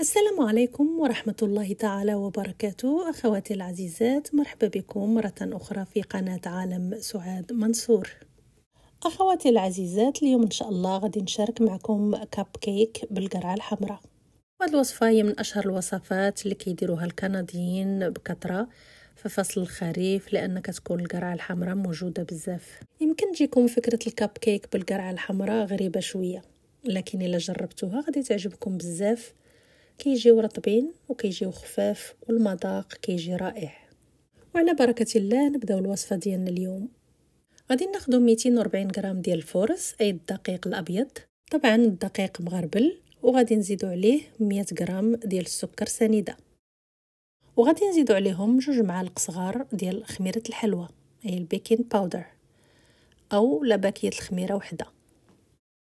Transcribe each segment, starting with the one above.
السلام عليكم ورحمة الله تعالى وبركاته أخواتي العزيزات مرحبا بكم مرة أخرى في قناة عالم سعاد منصور أخواتي العزيزات اليوم إن شاء الله غادي نشارك معكم كاب كيك بالقرعة الحمراء هاد الوصفة هي من أشهر الوصفات اللي كيديروها الكنديين بكثرة في فصل الخريف لان كتكون القرعه الحمراء موجوده بزاف يمكن تجيكم فكره الكاب كيك بالقرعه الحمراء غريبه شويه لكن الا جربتوها غادي تعجبكم بزاف كيجيو رطبين وكيجيو خفاف والمذاق كيجي رائع وعلى بركه الله نبداو الوصفه ديالنا اليوم غادي ناخذ 240 غرام ديال الفورس اي الدقيق الابيض طبعا الدقيق مغربل وغادي نزيدو عليه 100 غرام ديال السكر سنيده وغادي نزيدو عليهم جوج معالق صغار ديال خميره الحلوى اي البيكين باودر او لباكيه الخميره وحده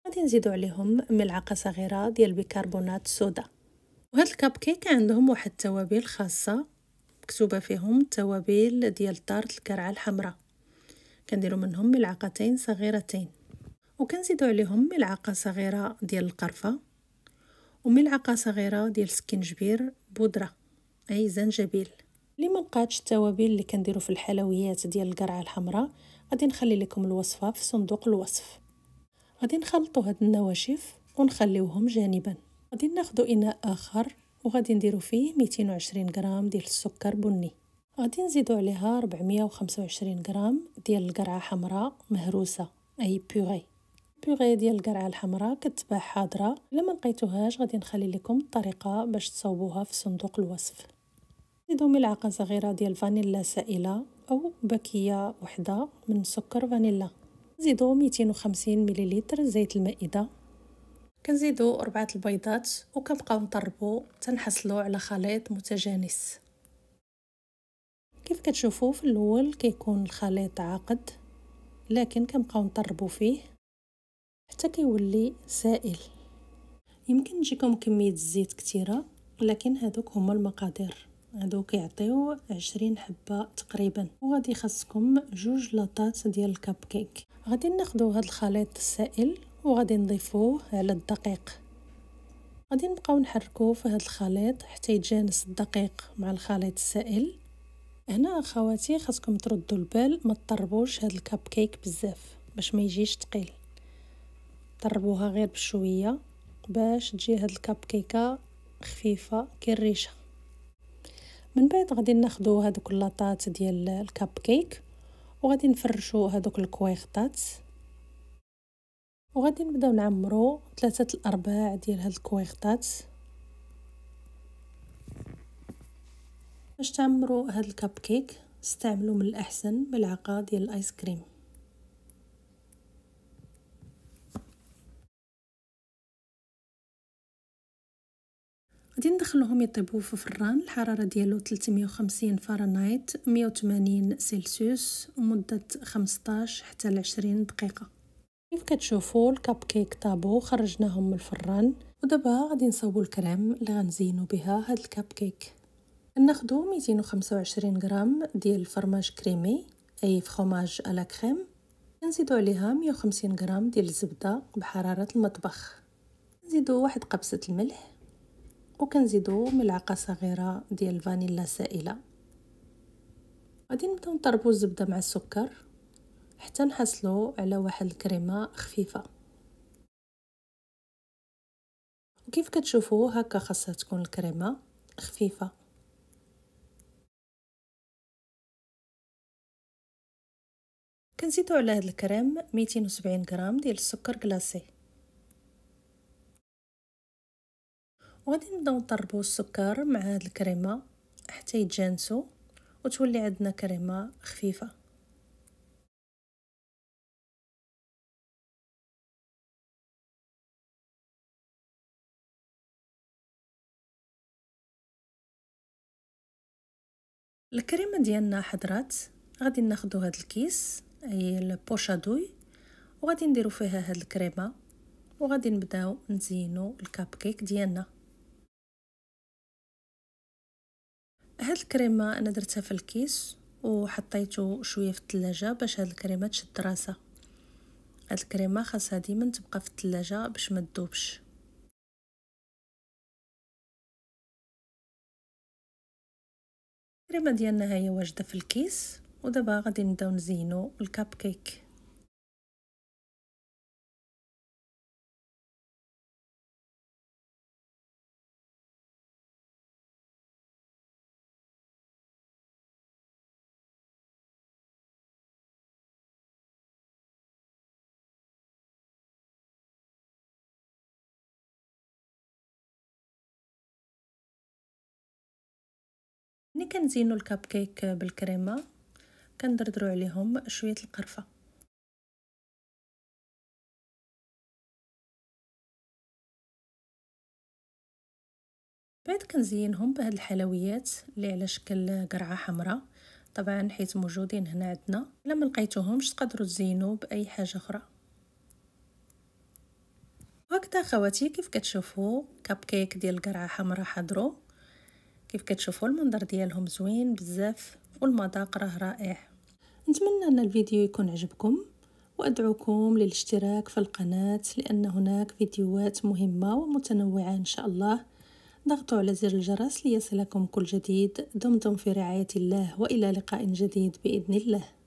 غادي نزيدو عليهم ملعقه صغيره ديال بيكربونات الصودا وهاد الكاب كيك عندهم واحد التوابل خاصه مكتوبه فيهم توابل ديال دار الكرعه الحمراء كنديروا منهم ملعقتين صغيرتين وكنزيدوا عليهم ملعقه صغيره ديال القرفه وملعقه صغيره ديال سكنجبير بودره اي زنجبيل اللي ما لقاتش التوابل اللي كنديروا في الحلويات ديال القرعه الحمراء غادي نخلي لكم الوصفه في صندوق الوصف غادي نخلطوا هاد النواشف ونخليوهم جانبا غادي ناخدو اناء اخر وغادي نديرو فيه 220 غرام ديال السكر بني غادي نزيدو عليها 425 غرام ديال القرعه حمراء مهروسه اي بوري بيغي ديال القرعه الحمراء كتباع حاضره الا ما لقيتوهاش غادي نخلي لكم الطريقه باش تصاوبوها في صندوق الوصف زيدو ملعقه صغيره ديال فانيلا سائله او بكيه وحده من سكر فانيلا زيدو 250 مليلتر زيت المائده كنزيدو ربعة البيضات وكنبقاو نطربو تنحصلو على خليط متجانس كيف كتشوفو في الاول كيكون الخليط عاقد لكن كنبقاو نطربو فيه حتى كيولي سائل يمكن تجيكم كميه الزيت كثيره لكن هادوك هما المقادير هادو كيعطيو عشرين حبة تقريبا وغادي خاصكم جوج لاطات ديال الكب كيك غادي ناخدو هاد الخليط السائل وغادي نضيفوه على الدقيق غادي نبقاو نحركوه في هذا الخليط حتى يتجانس الدقيق مع الخليط السائل هنا اخواتي خاصكم تردوا البال ما تطربوش هذا الكاب كيك بزاف باش ما يجيش ثقيل طربوها غير بشويه باش تجي هاد الكاب كيكه خفيفه كالريشه من بعد غادي ناخدو هادوك اللاطات ديال الكاب كيك وغادي نفرشو هادوك الكويختات وغادي نبداو نعمرو ثلاثة الارباع ديال هاد الكويغطات باش تعمرو هاد الكب كيك استعملوا من الاحسن ملعقه ديال الايس كريم غادي ندخلوهم يطيبوا في الفران الحراره ديالو 350 فahrenheit 180 سلسيوس ومده 15 حتى 20 دقيقه كيف كتشوفوا الكب كيك طابو خرجناهم من الفران ودابا غادي نصاوبوا الكريم اللي غنزينو بها هاد الكب كيك ناخذوا 225 غرام ديال الفرماج كريمي اي فخوماج الا كريم كنزيدو عليها 150 غرام ديال الزبده بحراره المطبخ نزيدو واحد قبسه الملح وكنزيدو ملعقه صغيره ديال الفانيلا سائله غادي نبداو نطربو الزبده مع السكر حتى نحصلوا على واحد الكريمه خفيفه وكيف كتشوفوا هكا خاصها تكون الكريمه خفيفه كنزيدو على هاد الكريم 270 غرام ديال السكر كلاصي وغادي نبداو نطربو السكر مع هاد الكريمه حتى يتجانسوا وتولي عندنا كريمه خفيفه الكريمه ديالنا حضرات غادي ناخدو هاد الكيس اي البوشادوي وغادي نديرو فيها هاد الكريمه وغادي نبداو نزينو الكاب كيك ديالنا هاد الكريمه انا درتها في الكيس وحطيته شويه في التلاجة باش هاد الكريمه تشد راسها هاد الكريمه خاصها ديما تبقى في التلاجة باش ما تدوبش الكريمه ديالنا هي واجده في الكيس ودابا غادي نبداو نزينو الكاب كيك ملي كنزينو الكاب كيك بالكريمه كندردرو عليهم شويه القرفه بعد كنزينهم بهاد الحلويات اللي على شكل قرعه حمراء طبعا حيت موجودين هنا عندنا الا ما لقيتوهمش تقدروا تزينوا باي حاجه اخرى وهكذا خواتي كيف كتشوفوا كاب كيك ديال القرعه حمراء حضروا كيف كتشوفوا المنظر ديالهم زوين بزاف والمذاق راه رائع نتمنى ان الفيديو يكون عجبكم وادعوكم للاشتراك في القناه لان هناك فيديوهات مهمه ومتنوعه ان شاء الله ضغطوا على زر الجرس ليصلكم كل جديد دمتم في رعايه الله والى لقاء جديد باذن الله